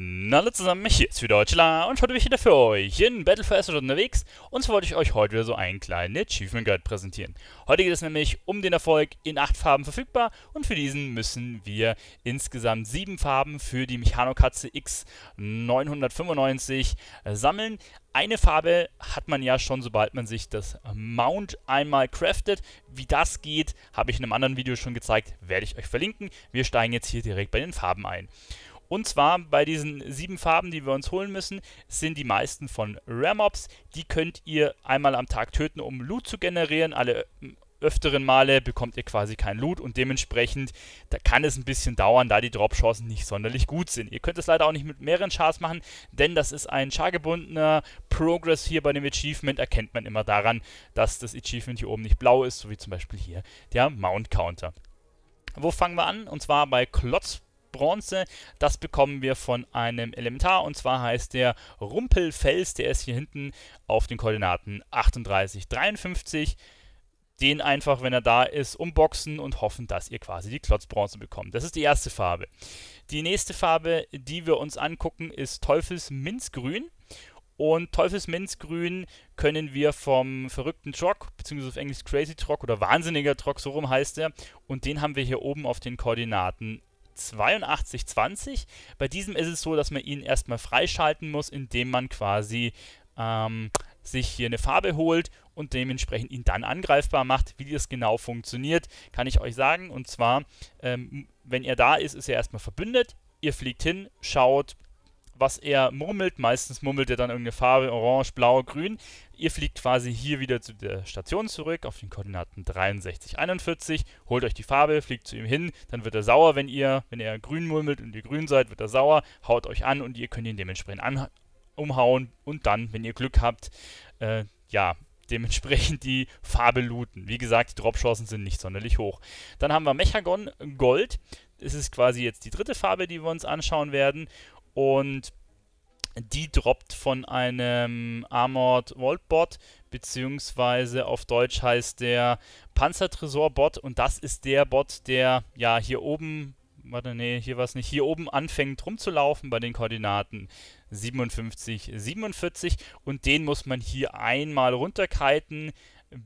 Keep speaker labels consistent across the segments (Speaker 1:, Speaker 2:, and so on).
Speaker 1: Na, alle zusammen, hier ist wieder Deutschland und heute bin ich wieder für euch in Battle for Azeroth unterwegs und zwar wollte ich euch heute wieder so einen kleinen Achievement Guide präsentieren. Heute geht es nämlich um den Erfolg in 8 Farben verfügbar und für diesen müssen wir insgesamt 7 Farben für die Mechanokatze X995 sammeln. Eine Farbe hat man ja schon, sobald man sich das Mount einmal craftet. Wie das geht, habe ich in einem anderen Video schon gezeigt, werde ich euch verlinken. Wir steigen jetzt hier direkt bei den Farben ein. Und zwar bei diesen sieben Farben, die wir uns holen müssen, sind die meisten von Rare Ramobs. Die könnt ihr einmal am Tag töten, um Loot zu generieren. Alle äh, öfteren Male bekommt ihr quasi kein Loot und dementsprechend da kann es ein bisschen dauern, da die Drop-Chancen nicht sonderlich gut sind. Ihr könnt es leider auch nicht mit mehreren Chars machen, denn das ist ein chargebundener Progress hier bei dem Achievement, erkennt man immer daran, dass das Achievement hier oben nicht blau ist, so wie zum Beispiel hier der Mount Counter. Wo fangen wir an? Und zwar bei Klotz Bronze. Das bekommen wir von einem Elementar und zwar heißt der Rumpelfels. Der ist hier hinten auf den Koordinaten 38, 53 den einfach, wenn er da ist, umboxen und hoffen, dass ihr quasi die Klotzbronze bekommt. Das ist die erste Farbe. Die nächste Farbe, die wir uns angucken, ist Teufelsminzgrün. Und Teufelsminzgrün können wir vom verrückten Trock, beziehungsweise auf Englisch Crazy Trock oder Wahnsinniger Trock, so rum heißt er. Und den haben wir hier oben auf den Koordinaten 8220. Bei diesem ist es so, dass man ihn erstmal freischalten muss, indem man quasi ähm, sich hier eine Farbe holt und dementsprechend ihn dann angreifbar macht. Wie das genau funktioniert, kann ich euch sagen. Und zwar, ähm, wenn er da ist, ist er erstmal verbündet. Ihr fliegt hin, schaut, was er murmelt. Meistens murmelt er dann irgendeine Farbe, orange, blau, grün. Ihr fliegt quasi hier wieder zu der Station zurück, auf den Koordinaten 63, 41, holt euch die Farbe, fliegt zu ihm hin, dann wird er sauer, wenn ihr, wenn er grün murmelt und ihr grün seid, wird er sauer, haut euch an und ihr könnt ihn dementsprechend an, umhauen und dann, wenn ihr Glück habt, äh, ja, dementsprechend die Farbe looten. Wie gesagt, die Dropchancen sind nicht sonderlich hoch. Dann haben wir Mechagon Gold. Es ist quasi jetzt die dritte Farbe, die wir uns anschauen werden. Und die droppt von einem Armored Vault Bot, beziehungsweise auf Deutsch heißt der Panzertresor Bot und das ist der Bot, der ja hier oben, warte, nee, hier war es nicht, hier oben anfängt rumzulaufen bei den Koordinaten 57, 47 und den muss man hier einmal runterkiten,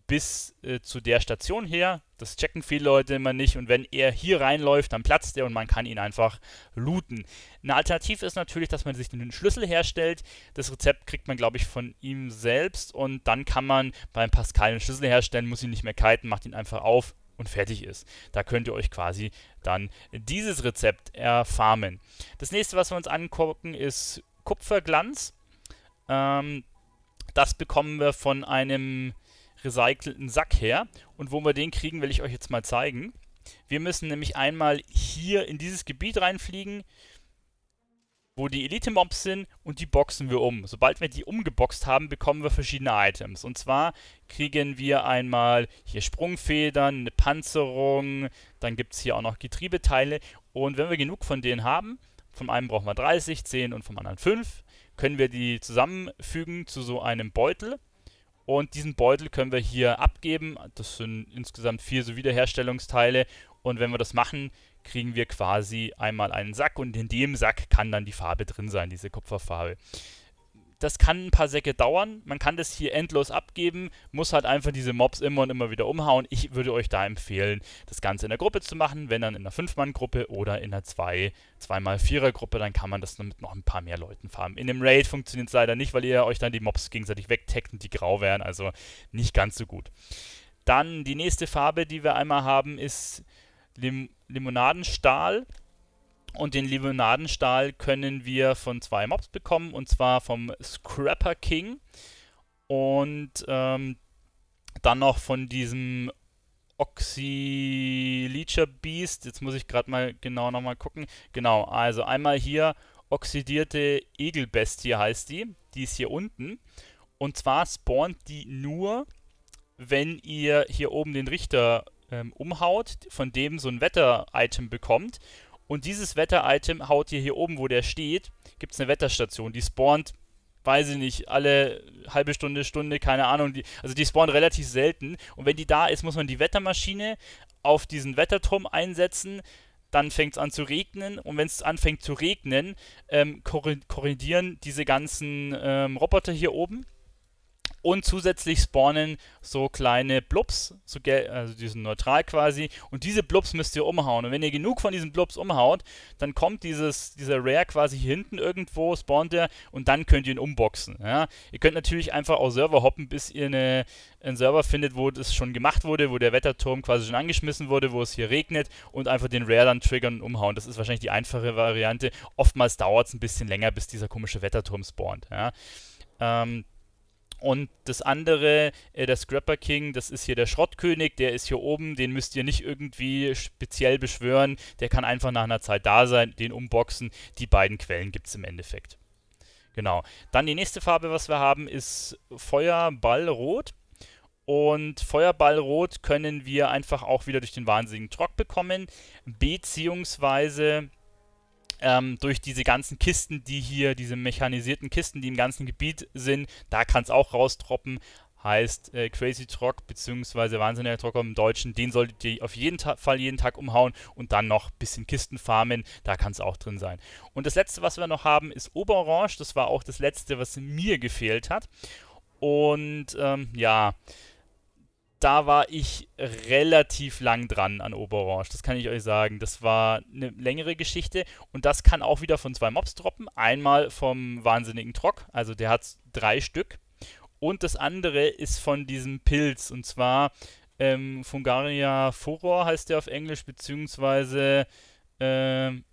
Speaker 1: bis äh, zu der Station her. Das checken viele Leute immer nicht. Und wenn er hier reinläuft, dann platzt er und man kann ihn einfach looten. Eine Alternative ist natürlich, dass man sich den Schlüssel herstellt. Das Rezept kriegt man, glaube ich, von ihm selbst. Und dann kann man beim Pascal den Schlüssel herstellen, muss ihn nicht mehr kiten, macht ihn einfach auf und fertig ist. Da könnt ihr euch quasi dann dieses Rezept erfarmen. Das nächste, was wir uns angucken, ist Kupferglanz. Ähm, das bekommen wir von einem recycelten Sack her. Und wo wir den kriegen, will ich euch jetzt mal zeigen. Wir müssen nämlich einmal hier in dieses Gebiet reinfliegen, wo die Elite-Mobs sind und die boxen wir um. Sobald wir die umgeboxt haben, bekommen wir verschiedene Items. Und zwar kriegen wir einmal hier Sprungfedern, eine Panzerung, dann gibt es hier auch noch Getriebeteile. Und wenn wir genug von denen haben, von einem brauchen wir 30, 10 und vom anderen 5, können wir die zusammenfügen zu so einem Beutel und diesen Beutel können wir hier abgeben. Das sind insgesamt vier so Wiederherstellungsteile. Und wenn wir das machen, kriegen wir quasi einmal einen Sack und in dem Sack kann dann die Farbe drin sein, diese Kupferfarbe das kann ein paar Säcke dauern. Man kann das hier endlos abgeben, muss halt einfach diese Mobs immer und immer wieder umhauen. Ich würde euch da empfehlen, das Ganze in der Gruppe zu machen, wenn dann in einer 5-Mann-Gruppe oder in einer 2, 2x4er-Gruppe, dann kann man das mit noch ein paar mehr Leuten farmen. In dem Raid funktioniert es leider nicht, weil ihr euch dann die Mobs gegenseitig wegteckt und die grau wären, also nicht ganz so gut. Dann die nächste Farbe, die wir einmal haben, ist Lim Limonadenstahl. Und den Limonadenstahl können wir von zwei Mobs bekommen, und zwar vom Scrapper King und ähm, dann noch von diesem Oxy-Leacher Beast. Jetzt muss ich gerade mal genau nochmal gucken. Genau, also einmal hier oxidierte Egelbestie heißt die. Die ist hier unten. Und zwar spawnt die nur, wenn ihr hier oben den Richter ähm, umhaut, von dem so ein Wetter-Item bekommt. Und dieses Wetter-Item haut ihr hier oben, wo der steht, gibt es eine Wetterstation, die spawnt, weiß ich nicht, alle halbe Stunde, Stunde, keine Ahnung. Die, also die spawnt relativ selten. Und wenn die da ist, muss man die Wettermaschine auf diesen Wetterturm einsetzen. Dann fängt es an zu regnen und wenn es anfängt zu regnen, ähm, korrelieren diese ganzen ähm, Roboter hier oben und zusätzlich spawnen so kleine Blubs, so also die sind neutral quasi und diese Blubs müsst ihr umhauen und wenn ihr genug von diesen Blubs umhaut, dann kommt dieses, dieser Rare quasi hier hinten irgendwo, spawnt er und dann könnt ihr ihn umboxen. Ja? Ihr könnt natürlich einfach auf Server hoppen, bis ihr eine, einen Server findet, wo das schon gemacht wurde, wo der Wetterturm quasi schon angeschmissen wurde, wo es hier regnet und einfach den Rare dann triggern und umhauen. Das ist wahrscheinlich die einfache Variante. Oftmals dauert es ein bisschen länger, bis dieser komische Wetterturm spawnt. Ja? Ähm, und das andere, äh, der Scrapper King, das ist hier der Schrottkönig, der ist hier oben, den müsst ihr nicht irgendwie speziell beschwören, der kann einfach nach einer Zeit da sein, den umboxen. Die beiden Quellen gibt es im Endeffekt. Genau. Dann die nächste Farbe, was wir haben, ist Feuerballrot. Und Feuerballrot können wir einfach auch wieder durch den wahnsinnigen Trock bekommen, beziehungsweise ähm, durch diese ganzen Kisten, die hier, diese mechanisierten Kisten, die im ganzen Gebiet sind, da kann es auch raustroppen. Heißt äh, Crazy Trock bzw. Wahnsinniger Trocker im Deutschen, den solltet ihr auf jeden Ta Fall jeden Tag umhauen und dann noch ein bisschen Kisten farmen, da kann es auch drin sein. Und das letzte, was wir noch haben, ist Oberorange. Das war auch das letzte, was mir gefehlt hat. Und ähm, ja, da war ich relativ lang dran an Oberorange. Das kann ich euch sagen. Das war eine längere Geschichte und das kann auch wieder von zwei Mobs droppen. Einmal vom wahnsinnigen Trock, also der hat drei Stück. Und das andere ist von diesem Pilz und zwar ähm, Fungaria Furor heißt der auf Englisch, beziehungsweise ähm,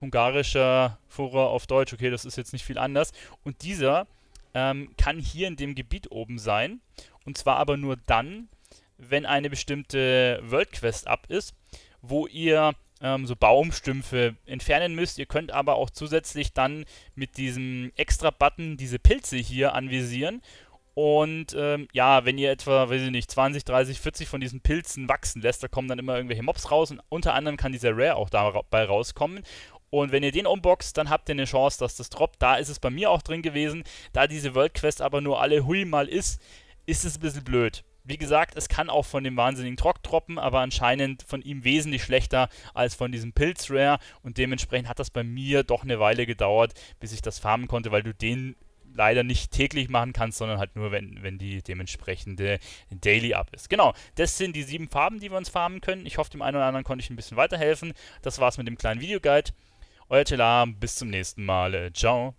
Speaker 1: hungarischer Furor auf Deutsch. Okay, das ist jetzt nicht viel anders. Und dieser ähm, kann hier in dem Gebiet oben sein. Und zwar aber nur dann, wenn eine bestimmte World Quest ab ist, wo ihr ähm, so Baumstümpfe entfernen müsst. Ihr könnt aber auch zusätzlich dann mit diesem Extra-Button diese Pilze hier anvisieren. Und ähm, ja, wenn ihr etwa, weiß ich nicht, 20, 30, 40 von diesen Pilzen wachsen lässt, da kommen dann immer irgendwelche Mobs raus und unter anderem kann dieser Rare auch dabei rauskommen. Und wenn ihr den unboxt, dann habt ihr eine Chance, dass das droppt. Da ist es bei mir auch drin gewesen. Da diese World Quest aber nur alle hui mal ist, ist es ein bisschen blöd. Wie gesagt, es kann auch von dem wahnsinnigen Trock droppen, aber anscheinend von ihm wesentlich schlechter als von diesem Pilz Rare. Und dementsprechend hat das bei mir doch eine Weile gedauert, bis ich das farmen konnte, weil du den leider nicht täglich machen kannst, sondern halt nur, wenn, wenn die dementsprechende Daily Up ist. Genau, das sind die sieben Farben, die wir uns farmen können. Ich hoffe, dem einen oder anderen konnte ich ein bisschen weiterhelfen. Das war's mit dem kleinen Videoguide. Euer Telam, bis zum nächsten Mal. Ciao.